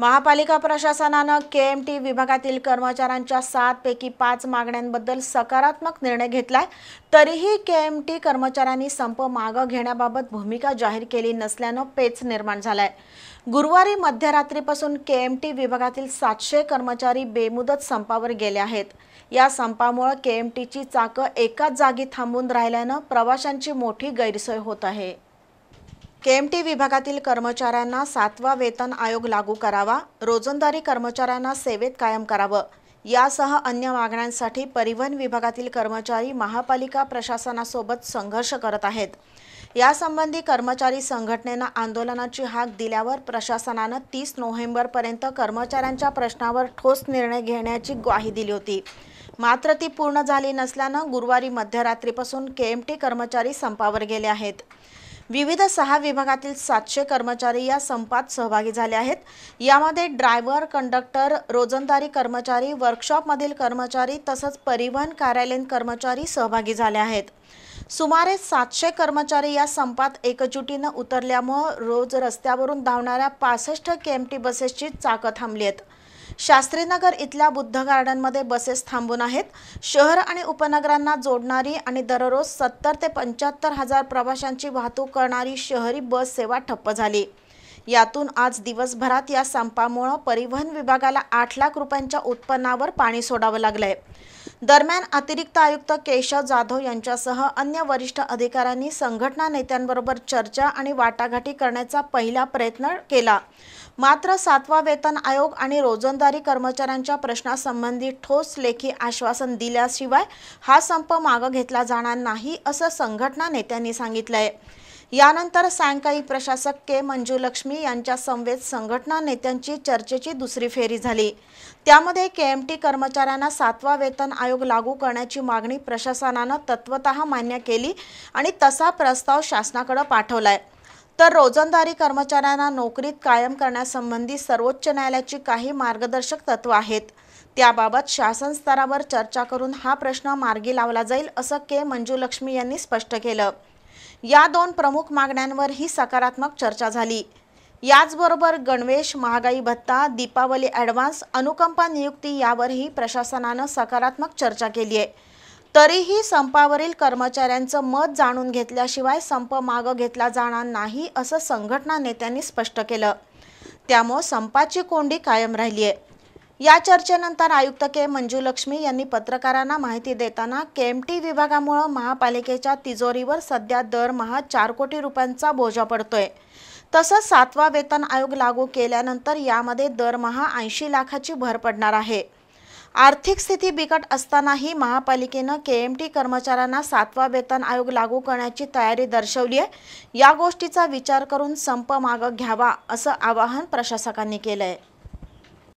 महापालिका प्रशासनानं के M T विभागातील कर्मचाऱ्यांच्या सात पैकी पाच मागण्यांबद्दल सकारात्मक निर्णय घेतलाय तरीही के एम टी कर्मचाऱ्यांनी संप मागं घेण्याबाबत भूमिका जाहीर केली नसल्यानं पेच निर्माण झालाय गुरुवारी मध्यरात्रीपासून के एम टी विभागातील सातशे कर्मचारी बेमुदत संपावर गेले आहेत या संपामुळे के एम टीची चाकं एकाच जागी थांबून राहिल्यानं प्रवाशांची मोठी गैरसोय होत आहे केएमटी विभागातील कर्मचाऱ्यांना सातवा वेतन आयोग लागू करावा रोजंदारी कर्मचाऱ्यांना सेवेत कायम करावं यासह अन्य मागण्यांसाठी परिवहन विभागातील कर्मचारी महापालिका प्रशासनासोबत संघर्ष करत आहेत यासंबंधी कर्मचारी संघटनेनं आंदोलनाची हाक दिल्यावर प्रशासनानं तीस नोव्हेंबरपर्यंत कर्मचाऱ्यांच्या प्रश्नावर ठोस निर्णय घेण्याची ग्वाही दिली होती मात्र ती पूर्ण झाली नसल्यानं गुरुवारी मध्यरात्रीपासून के एम टी कर्मचारी संपावर गेले आहेत विविध सहा विभागातील सातशे कर्मचारी या संपात सहभागी झाले आहेत यामध्ये ड्रायव्हर कंडक्टर रोजंदारी कर्मचारी वर्कशॉपमधील कर्मचारी तसंच परिवहन कार्यालयीन कर्मचारी सहभागी झाले आहेत सुमारे सातशे कर्मचारी या संपात एकजुटीनं उतरल्यामुळं रोज रस्त्यावरून धावणाऱ्या पासष्ट के एम टी बसेसची चाकं थांबली आहेत शास्त्रीनगर इथल्या बुद्ध गार्डनमध्ये बसेस थांबून आहेत शहर आणि उपनगरांना जोडणारी आणि दररोज सत्तर ते पंच्याहत्तर हजार प्रवाशांची वाहतूक करणारी शहरी बस सेवा ठप्प झाली यातून आज दिवसभरात या संपामुळं परिवहन विभागाला आठ लाख रुपयांच्या उत्पन्नावर पाणी सोडावं लागलंय दरम्यान अतिरिक्त आयुक्त केशव जाधव यांच्यासह अन्य वरिष्ठ अधिकाऱ्यांनी संघटना नेत्यांबरोबर चर्चा आणि वाटाघाटी करण्याचा पहिला प्रयत्न केला मात्र सातवा वेतन आयोग आणि रोजंदारी कर्मचाऱ्यांच्या प्रश्नासंबंधी ठोस लेखी आश्वासन दिल्याशिवाय हा संप मागं घेतला जाणार नाही असं संघटना नेत्यांनी सांगितलंय यानंतर सायंकाळी प्रशासक के मंजूलक्ष्मी यांच्या समवेत संघटना नेत्यांची चर्चेची दुसरी फेरी झाली त्यामध्ये के एम टी कर्मचाऱ्यांना सातवा वेतन आयोग लागू करण्याची मागणी प्रशासनानं तत्वत मान्य केली आणि तसा प्रस्ताव शासनाकडे पाठवलाय तर रोजंदारी कर्मचाऱ्यांना नोकरीत कायम करण्यासंबंधी सर्वोच्च न्यायालयाची काही मार्गदर्शक तत्व आहेत त्याबाबत शासन स्तरावर चर्चा करून हा प्रश्न मार्गी लावला जाईल असं के मंजुलक्ष्मी यांनी स्पष्ट केलं या दोन प्रमुख मागण्यांवर ही सकारात्मक चर्चा झाली याचबरोबर गणवेश महागाई भत्ता दीपावली ॲडव्हान्स अनुकंपा नियुक्ती यावरही प्रशासनानं सकारात्मक चर्चा केली आहे तरीही संपावरील कर्मचाऱ्यांचं मत जाणून घेतल्याशिवाय संप मागं घेतला जाणार नाही असं संघटना नेत्यांनी स्पष्ट केलं त्यामुळं संपाची कोंडी कायम राहिली आहे या चर्चेनंतर आयुक्त के मंजुलक्ष्मी यांनी पत्रकारांना माहिती देताना टी विभागामुळं महापालिकेच्या तिजोरीवर सध्या दरमहा चार कोटी रुपयांचा बोजा पडतोय तसंच सातवा वेतन आयोग लागू केल्यानंतर यामध्ये दरमहा ऐंशी लाखाची भर पडणार आहे आर्थिक स्थिती बिकट असतानाही महापालिकेनं के एम टी कर्मचाऱ्यांना सातवा वेतन आयोग लागू करण्याची तयारी दर्शवली आहे या गोष्टीचा विचार करून संप मागं घ्यावा असं आवाहन प्रशासकांनी केलं आहे